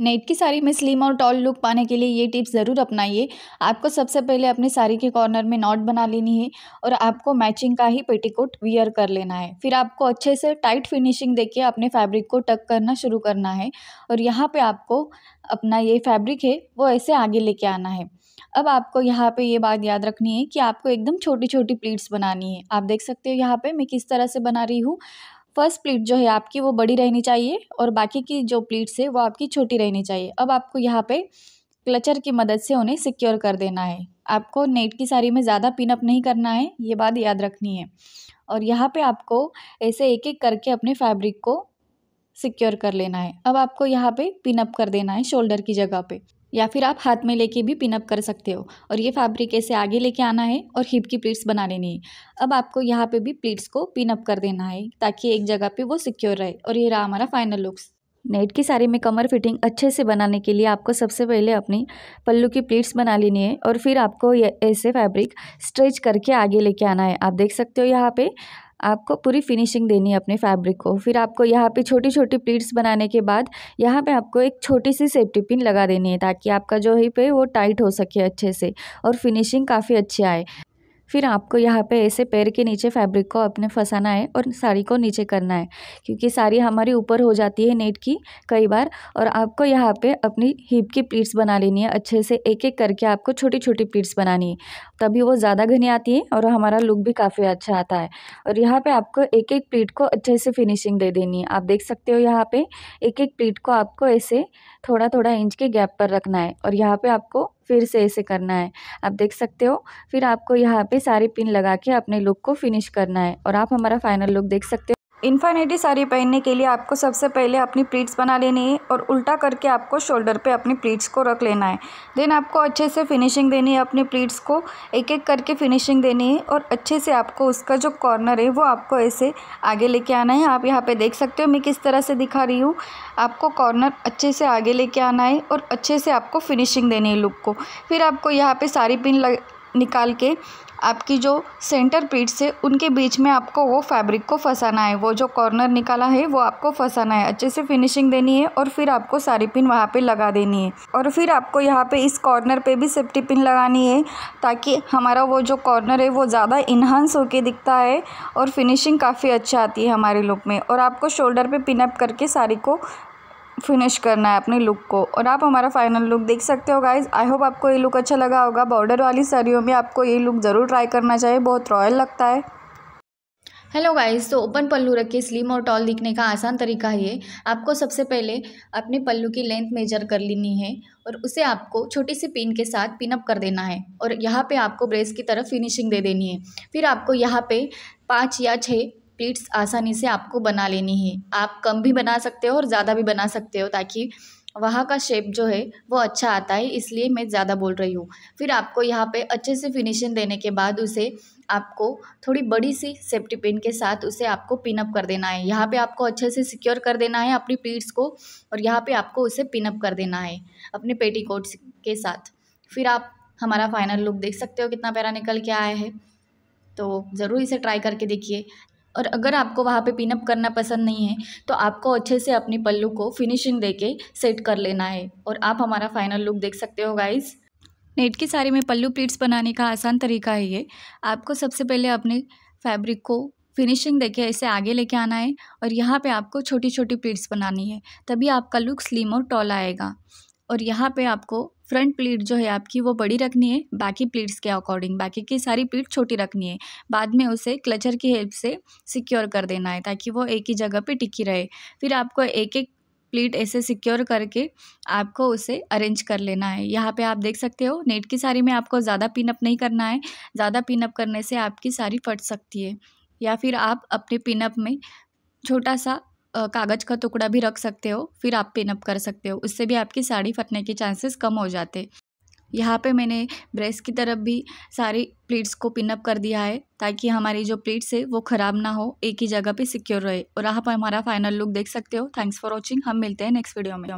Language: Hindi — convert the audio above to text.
नेट की साड़ी में स्लिम और टॉल लुक पाने के लिए ये टिप्स ज़रूर अपनाइए आपको सबसे पहले अपनी साड़ी के कॉर्नर में नॉट बना लेनी है और आपको मैचिंग का ही पेटीकोट वियर कर लेना है फिर आपको अच्छे से टाइट फिनिशिंग देके अपने फैब्रिक को टक करना शुरू करना है और यहाँ पे आपको अपना ये फैब्रिक है वो ऐसे आगे लेके आना है अब आपको यहाँ पे ये बात याद रखनी है कि आपको एकदम छोटी छोटी प्लीट्स बनानी है आप देख सकते हो यहाँ पे मैं किस तरह से बना रही हूँ फ़र्स्ट प्लीट जो है आपकी वो बड़ी रहनी चाहिए और बाकी की जो प्लीट्स है वो आपकी छोटी रहनी चाहिए अब आपको यहाँ पे क्लचर की मदद से उन्हें सिक्योर कर देना है आपको नेट की साड़ी में ज़्यादा पिनअप नहीं करना है ये बात याद रखनी है और यहाँ पे आपको ऐसे एक एक करके अपने फैब्रिक को सिक्योर कर लेना है अब आपको यहाँ पे पिनअप कर देना है शोल्डर की जगह पे या फिर आप हाथ में लेके भी पिनअप कर सकते हो और ये फैब्रिक ऐसे आगे लेके आना है और हिप की प्लीट्स बना लेनी है अब आपको यहाँ पे भी प्लीट्स को पिनअप कर देना है ताकि एक जगह पे वो सिक्योर रहे और ये रहा हमारा फाइनल लुक्स नेट की साड़ी में कमर फिटिंग अच्छे से बनाने के लिए आपको सबसे पहले अपनी पल्लू की प्लीट्स बना लेनी है और फिर आपको ऐसे फैब्रिक स्ट्रेच करके आगे लेके आना है आप देख सकते हो यहाँ पर आपको पूरी फिनिशिंग देनी है अपने फैब्रिक को फिर आपको यहाँ पे छोटी छोटी प्लीट्स बनाने के बाद यहाँ पे आपको एक छोटी सी सेफ्टी पिन लगा देनी है ताकि आपका जो हिप है वो टाइट हो सके अच्छे से और फिनिशिंग काफ़ी अच्छी आए फिर आपको यहाँ पे ऐसे पैर के नीचे फैब्रिक को अपने फंसाना है और साड़ी को नीचे करना है क्योंकि साड़ी हमारी ऊपर हो जाती है नेट की कई बार और आपको यहाँ पे अपनी हिप की प्लीट्स बना लेनी है अच्छे से एक एक करके आपको छोटी छोटी प्लीट्स बनानी है तभी वो ज़्यादा घनी आती है और हमारा लुक भी काफ़ी अच्छा आता है और यहाँ पर आपको एक एक प्लीट को अच्छे से फिनिशिंग दे देनी है आप देख सकते हो यहाँ पर एक एक प्लीट को आपको ऐसे थोड़ा थोड़ा इंच के गैप पर रखना है और यहाँ पर आपको फिर से ऐसे करना है आप देख सकते हो फिर आपको यहाँ पे सारे पिन लगा के अपने लुक को फिनिश करना है और आप हमारा फाइनल लुक देख सकते हो इन्फानेटी साड़ी पहनने के लिए आपको सबसे पहले अपनी प्लीट्स बना लेनी है और उल्टा करके आपको शोल्डर पे अपनी प्लीट्स को रख लेना है देन आपको अच्छे से फिनिशिंग देनी है अपनी प्लीट्स को एक एक करके फिनिशिंग देनी है और अच्छे से आपको उसका जो कॉर्नर है वो आपको ऐसे आगे लेके आना है आप यहाँ पर देख सकते हो मैं किस तरह से दिखा रही हूँ आपको कॉर्नर अच्छे से आगे लेके आना है और अच्छे से आपको फिनिशिंग देनी है लुक को फिर आपको यहाँ पर सारी पिन लग निकाल के आपकी जो सेंटर पीट से उनके बीच में आपको वो फैब्रिक को फंसाना है वो जो कॉर्नर निकाला है वो आपको फंसाना है अच्छे से फिनिशिंग देनी है और फिर आपको सारी पिन वहाँ पे लगा देनी है और फिर आपको यहाँ पे इस कॉर्नर पे भी सेफ्टी पिन लगानी है ताकि हमारा वो जो कॉर्नर है वो ज़्यादा इन्हांस होके दिखता है और फिनिशिंग काफ़ी अच्छी आती है हमारे लुक में और आपको शोल्डर पर पिनअप करके साड़ी को फिनिश करना है अपने लुक को और आप हमारा फाइनल लुक देख सकते हो गाइज आई होप आपको ये लुक अच्छा लगा होगा बॉर्डर वाली साड़ियों में आपको ये लुक ज़रूर ट्राई करना चाहिए बहुत रॉयल लगता है हेलो गाइस तो ओपन पल्लू रख के स्लिम और टॉल दिखने का आसान तरीका है आपको सबसे पहले अपने पल्लू की लेंथ मेजर कर लेनी है और उसे आपको छोटी सी पिन के साथ पिनअप कर देना है और यहाँ पे आपको ब्रेस की तरफ फिनिशिंग दे देनी है फिर आपको यहाँ पे पाँच या छः प्लीट्स आसानी से आपको बना लेनी है आप कम भी बना सकते हो और ज़्यादा भी बना सकते हो ताकि वहाँ का शेप जो है वो अच्छा आता है इसलिए मैं ज़्यादा बोल रही हूँ फिर आपको यहाँ पे अच्छे से फिनिशिंग देने के बाद उसे आपको थोड़ी बड़ी सी सेफ्टी पिन के साथ उसे आपको पिनअप कर देना है यहाँ पे आपको अच्छे से सिक्योर कर देना है अपनी प्लीट्स को और यहाँ पे आपको उसे पिनअप कर देना है अपने पेटी के साथ फिर आप हमारा फाइनल लुक देख सकते हो कितना प्यारा निकल के आया है तो ज़रूर इसे ट्राई करके देखिए और अगर आपको वहाँ पे पिनअप करना पसंद नहीं है तो आपको अच्छे से अपनी पल्लू को फिनिशिंग देके सेट कर लेना है और आप हमारा फाइनल लुक देख सकते हो गाइज़ नेट की साड़ी में पल्लू प्लीट्स बनाने का आसान तरीका है ये आपको सबसे पहले अपने फैब्रिक को फिनिशिंग देके ऐसे आगे लेके आना है और यहाँ पे आपको छोटी छोटी प्लीट्स बनानी है तभी आपका लुक स्लिम और टॉल आएगा और यहाँ पे आपको फ्रंट प्लीट जो है आपकी वो बड़ी रखनी है बाकी प्लेट्स के अकॉर्डिंग बाकी की सारी प्लीट छोटी रखनी है बाद में उसे क्लचर की हेल्प से सिक्योर कर देना है ताकि वो एक ही जगह पे टिकी रहे फिर आपको एक एक प्लीट ऐसे सिक्योर करके आपको उसे अरेंज कर लेना है यहाँ पे आप देख सकते हो नेट की साड़ी में आपको ज़्यादा पिनअप नहीं करना है ज़्यादा पिनअप करने से आपकी साड़ी फट सकती है या फिर आप अपने पिनअप में छोटा सा कागज़ का टुकड़ा भी रख सकते हो फिर आप पिनअप कर सकते हो उससे भी आपकी साड़ी फटने के चांसेस कम हो जाते यहाँ पे मैंने ब्रेस की तरफ भी सारी प्लेट्स को पिनअप कर दिया है ताकि हमारी जो प्लेट्स है वो ख़राब ना हो एक ही जगह पे सिक्योर रहे और आप हमारा फाइनल लुक देख सकते हो थैंक्स फॉर वॉचिंग हम मिलते हैं नेक्स्ट वीडियो में